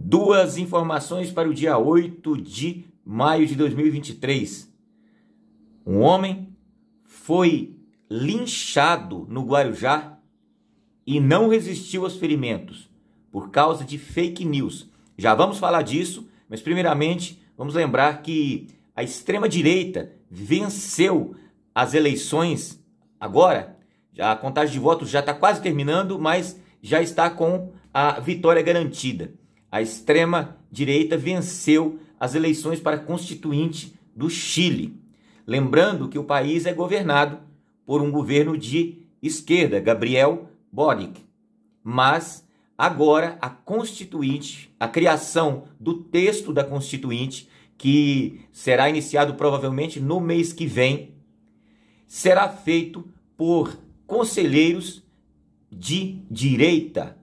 Duas informações para o dia 8 de maio de 2023. Um homem foi linchado no Guarujá e não resistiu aos ferimentos por causa de fake news. Já vamos falar disso, mas primeiramente vamos lembrar que a extrema-direita venceu as eleições agora. A contagem de votos já está quase terminando, mas já está com a vitória garantida. A extrema-direita venceu as eleições para constituinte do Chile. Lembrando que o país é governado por um governo de esquerda, Gabriel Boric. Mas agora a constituinte, a criação do texto da constituinte, que será iniciado provavelmente no mês que vem, será feito por conselheiros de direita,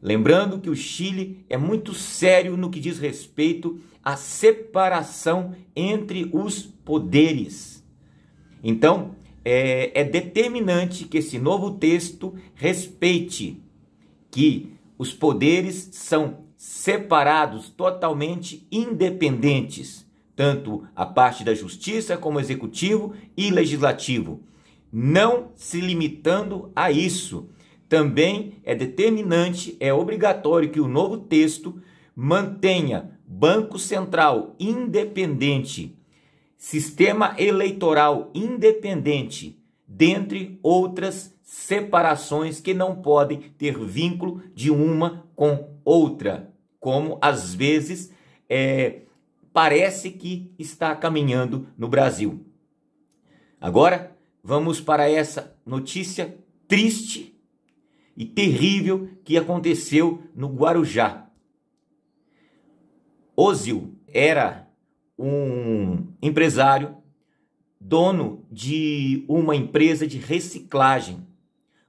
Lembrando que o Chile é muito sério no que diz respeito à separação entre os poderes. Então, é, é determinante que esse novo texto respeite que os poderes são separados, totalmente independentes, tanto a parte da justiça como executivo e legislativo, não se limitando a isso também é determinante, é obrigatório que o novo texto mantenha Banco Central independente, sistema eleitoral independente, dentre outras separações que não podem ter vínculo de uma com outra, como às vezes é, parece que está caminhando no Brasil. Agora, vamos para essa notícia triste e terrível que aconteceu no Guarujá. Ozil era um empresário, dono de uma empresa de reciclagem,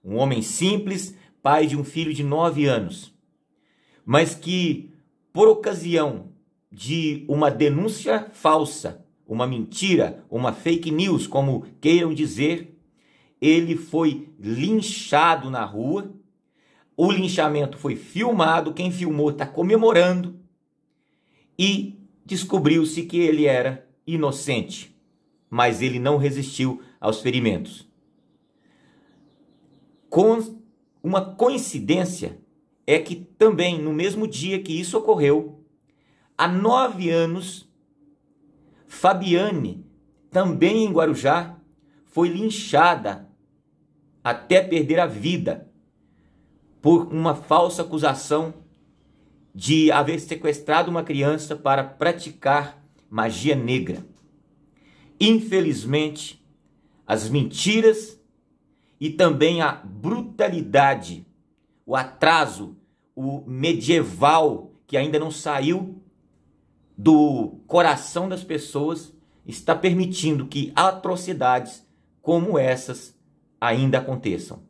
um homem simples, pai de um filho de nove anos, mas que, por ocasião de uma denúncia falsa, uma mentira, uma fake news, como queiram dizer, ele foi linchado na rua o linchamento foi filmado, quem filmou está comemorando e descobriu-se que ele era inocente, mas ele não resistiu aos ferimentos. Com uma coincidência é que também no mesmo dia que isso ocorreu, há nove anos, Fabiane, também em Guarujá, foi linchada até perder a vida por uma falsa acusação de haver sequestrado uma criança para praticar magia negra. Infelizmente, as mentiras e também a brutalidade, o atraso, o medieval que ainda não saiu do coração das pessoas está permitindo que atrocidades como essas ainda aconteçam.